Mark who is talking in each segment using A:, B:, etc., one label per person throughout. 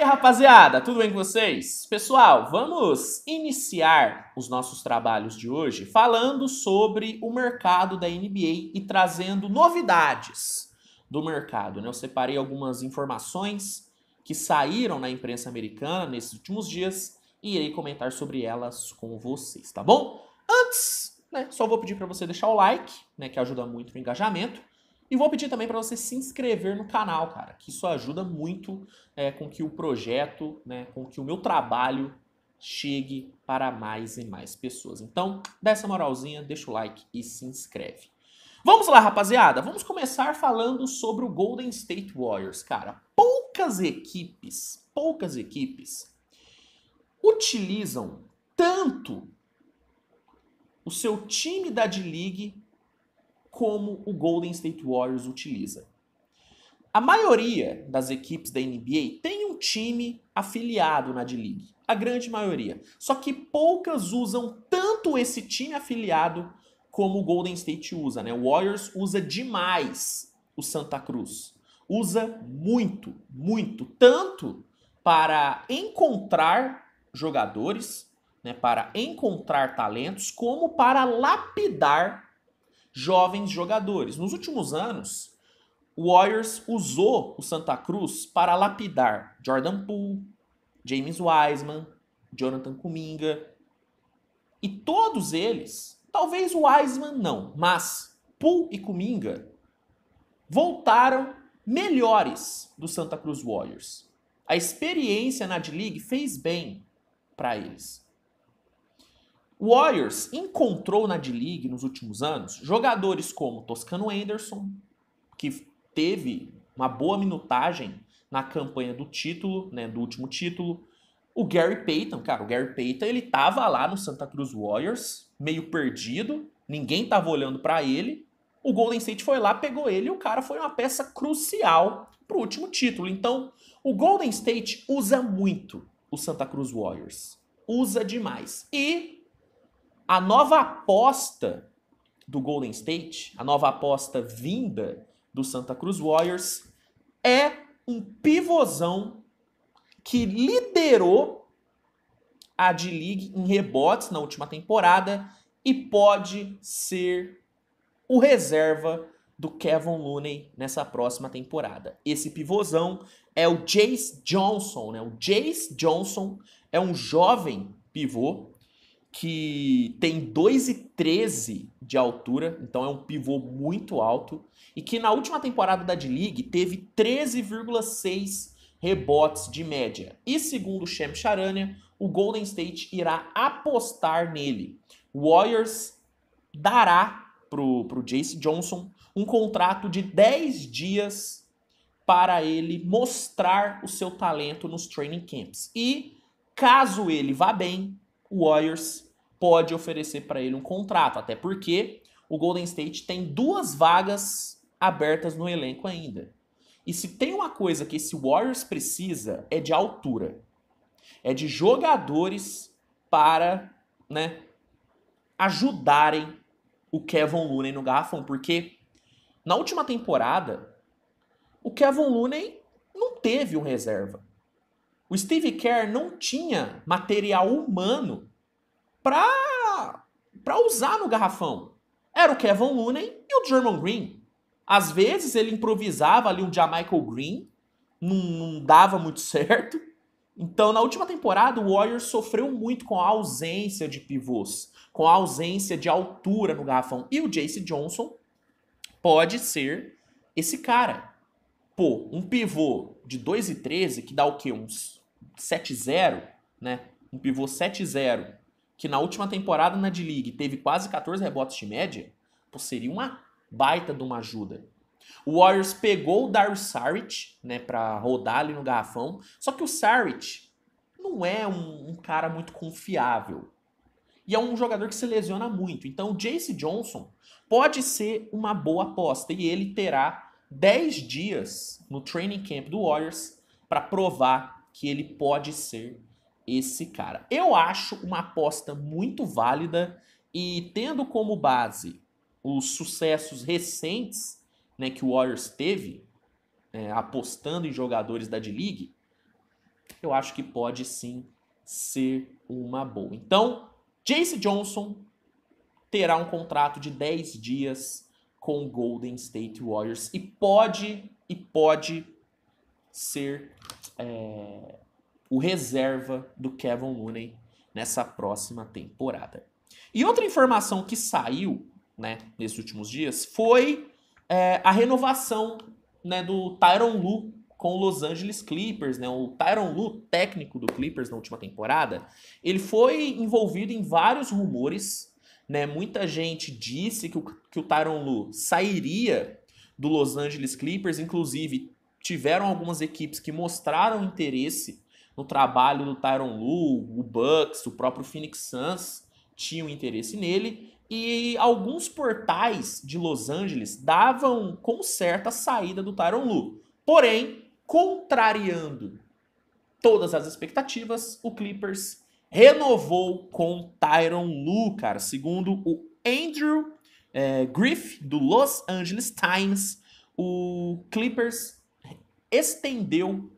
A: E aí, rapaziada, tudo bem com vocês? Pessoal, vamos iniciar os nossos trabalhos de hoje falando sobre o mercado da NBA e trazendo novidades do mercado. Né? Eu separei algumas informações que saíram na imprensa americana nesses últimos dias e irei comentar sobre elas com vocês, tá bom? Antes, né, só vou pedir para você deixar o like, né, que ajuda muito o engajamento. E vou pedir também para você se inscrever no canal, cara, que isso ajuda muito é, com que o projeto, né, com que o meu trabalho chegue para mais e mais pessoas. Então, dessa essa moralzinha, deixa o like e se inscreve. Vamos lá, rapaziada. Vamos começar falando sobre o Golden State Warriors, cara. Poucas equipes, poucas equipes utilizam tanto o seu time da D-League como o Golden State Warriors utiliza. A maioria das equipes da NBA tem um time afiliado na D-League. A grande maioria. Só que poucas usam tanto esse time afiliado como o Golden State usa, né? O Warriors usa demais o Santa Cruz. Usa muito, muito. Tanto para encontrar jogadores, né? Para encontrar talentos, como para lapidar jovens jogadores. Nos últimos anos, o Warriors usou o Santa Cruz para lapidar Jordan Poole, James Wiseman, Jonathan Kuminga. E todos eles, talvez o Wiseman não, mas Poole e Kuminga voltaram melhores do Santa Cruz Warriors. A experiência na D-League fez bem para eles. O Warriors encontrou na D-League nos últimos anos jogadores como Toscano Anderson, que teve uma boa minutagem na campanha do título, né, do último título. O Gary Payton, cara, o Gary Payton, ele tava lá no Santa Cruz Warriors, meio perdido, ninguém tava olhando para ele. O Golden State foi lá, pegou ele e o cara foi uma peça crucial pro último título. Então, o Golden State usa muito o Santa Cruz Warriors. Usa demais. E a nova aposta do Golden State, a nova aposta vinda do Santa Cruz Warriors, é um pivôzão que liderou a D-League em rebotes na última temporada e pode ser o reserva do Kevin Looney nessa próxima temporada. Esse pivôzão é o Jace Johnson, né? O Jace Johnson é um jovem pivô que tem 2,13 de altura, então é um pivô muito alto, e que na última temporada da D-League teve 13,6 rebotes de média. E segundo Shem Charania, o Golden State irá apostar nele. O Warriors dará pro, pro Jace Johnson um contrato de 10 dias para ele mostrar o seu talento nos training camps. E caso ele vá bem, o Warriors pode oferecer para ele um contrato, até porque o Golden State tem duas vagas abertas no elenco ainda. E se tem uma coisa que esse Warriors precisa é de altura. É de jogadores para, né, ajudarem o Kevin Looney no garrafão, porque na última temporada o Kevin Looney não teve um reserva. O Steve Kerr não tinha material humano para para usar no garrafão. Era o Kevin Looney e o German Green. Às vezes ele improvisava ali um Jamichael Green, não, não dava muito certo. Então, na última temporada, o Warriors sofreu muito com a ausência de pivôs, com a ausência de altura no garrafão. E o Jace Johnson pode ser esse cara. Pô, um pivô de 2 e 13 que dá o quê? Uns 7-0, né? Um pivô 7-0, que na última temporada na D-League teve quase 14 rebotes de média, pô, seria uma baita de uma ajuda. O Warriors pegou o Dario Saric, né, para rodar ali no garrafão, só que o Saric não é um, um cara muito confiável. E é um jogador que se lesiona muito. Então o Jace Johnson pode ser uma boa aposta e ele terá 10 dias no training camp do Warriors para provar que ele pode ser esse cara. Eu acho uma aposta muito válida e tendo como base os sucessos recentes né, que o Warriors teve, é, apostando em jogadores da D-League, eu acho que pode sim ser uma boa. Então, Jace Johnson terá um contrato de 10 dias com o Golden State Warriors e pode e pode ser é, o reserva do Kevin Looney nessa próxima temporada. E outra informação que saiu né, nesses últimos dias foi é, a renovação né, do Tyron Lu com o Los Angeles Clippers. Né? O Tyron Lu, técnico do Clippers na última temporada, ele foi envolvido em vários rumores. Né? Muita gente disse que o, que o Tyron Lu sairia do Los Angeles Clippers, inclusive tiveram algumas equipes que mostraram interesse no trabalho do Tyron Lu, o Bucks, o próprio Phoenix Suns tinham interesse nele e alguns portais de Los Angeles davam com certa saída do Tyron Lu. Porém, contrariando todas as expectativas, o Clippers renovou com Tyron Lu, cara. Segundo o Andrew é, Griff do Los Angeles Times, o Clippers estendeu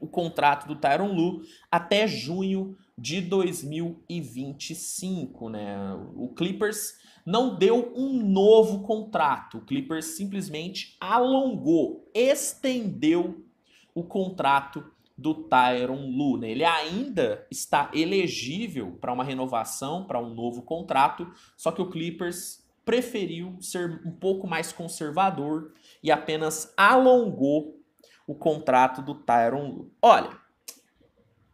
A: o contrato do Tyron Lu até junho de 2025, né? O Clippers não deu um novo contrato, o Clippers simplesmente alongou, estendeu o contrato do Tyron Lu, né? Ele ainda está elegível para uma renovação, para um novo contrato, só que o Clippers preferiu ser um pouco mais conservador e apenas alongou o contrato do Tyron Lu. Olha,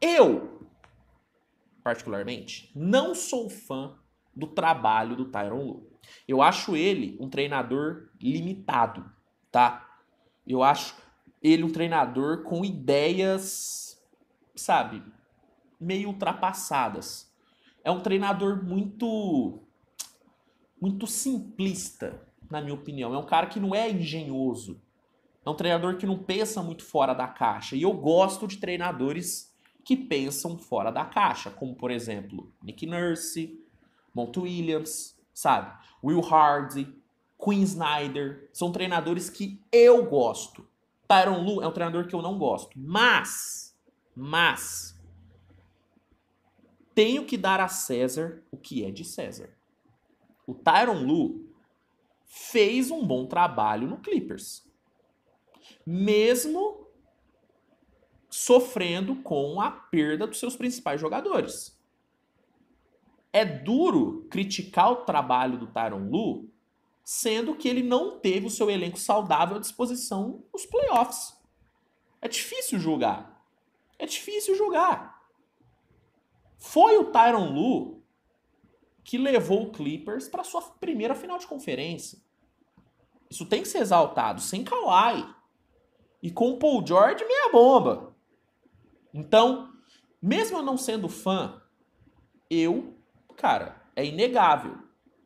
A: eu, particularmente, não sou fã do trabalho do Tyron Lu. Eu acho ele um treinador limitado, tá? Eu acho ele um treinador com ideias, sabe, meio ultrapassadas. É um treinador muito muito simplista, na minha opinião. É um cara que não é engenhoso. É um treinador que não pensa muito fora da caixa. E eu gosto de treinadores que pensam fora da caixa, como por exemplo Nick Nurse, Monty Williams, sabe? Will Hardy, Quinn Snyder. São treinadores que eu gosto. Tyron Lu é um treinador que eu não gosto. Mas, mas, tenho que dar a César o que é de César. O Tyron Lu fez um bom trabalho no Clippers mesmo sofrendo com a perda dos seus principais jogadores. É duro criticar o trabalho do Tyron Lu, sendo que ele não teve o seu elenco saudável à disposição nos playoffs. É difícil julgar. É difícil julgar. Foi o Tyron Lu que levou o Clippers para sua primeira final de conferência. Isso tem que ser exaltado. Sem Kawhi, e com o Paul George, meia bomba. Então, mesmo eu não sendo fã, eu, cara, é inegável.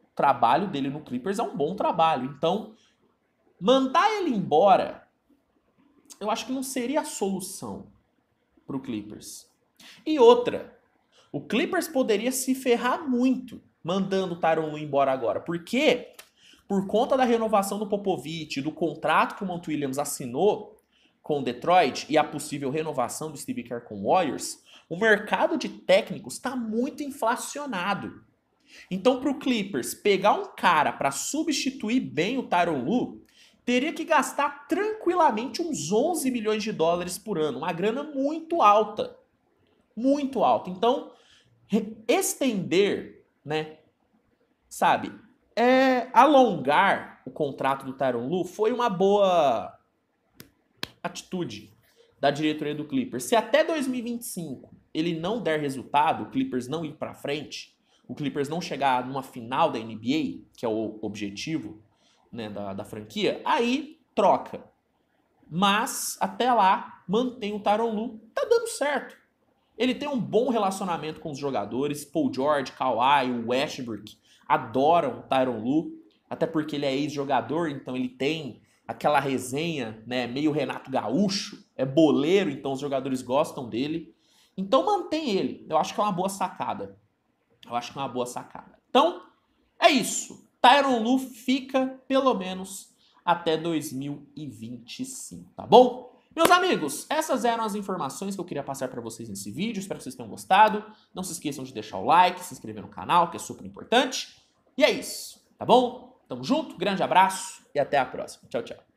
A: O trabalho dele no Clippers é um bom trabalho. Então, mandar ele embora, eu acho que não seria a solução para o Clippers. E outra, o Clippers poderia se ferrar muito mandando o Tyron Lue embora agora. Porque, por conta da renovação do Popovich, do contrato que o Mont Williams assinou, com Detroit e a possível renovação do Steve Kerr com Warriors, o mercado de técnicos está muito inflacionado. Então, para o Clippers pegar um cara para substituir bem o Tyron Lu, teria que gastar tranquilamente uns 11 milhões de dólares por ano, uma grana muito alta, muito alta. Então, estender, né, sabe, é, alongar o contrato do Tyron Lu foi uma boa atitude da diretoria do Clippers. Se até 2025 ele não der resultado, o Clippers não ir para frente, o Clippers não chegar numa final da NBA, que é o objetivo né, da, da franquia, aí troca. Mas até lá mantém o Tyron Lu, tá dando certo. Ele tem um bom relacionamento com os jogadores, Paul George, Kawhi, Westbrook adoram Tyron Lu, até porque ele é ex-jogador, então ele tem aquela resenha, né, meio Renato Gaúcho, é boleiro, então os jogadores gostam dele. Então mantém ele. Eu acho que é uma boa sacada. Eu acho que é uma boa sacada. Então, é isso. Tyron Lu fica pelo menos até 2025, tá bom? Meus amigos, essas eram as informações que eu queria passar para vocês nesse vídeo. Espero que vocês tenham gostado. Não se esqueçam de deixar o like, se inscrever no canal, que é super importante. E é isso, tá bom? Tamo junto, grande abraço e até a próxima. Tchau, tchau.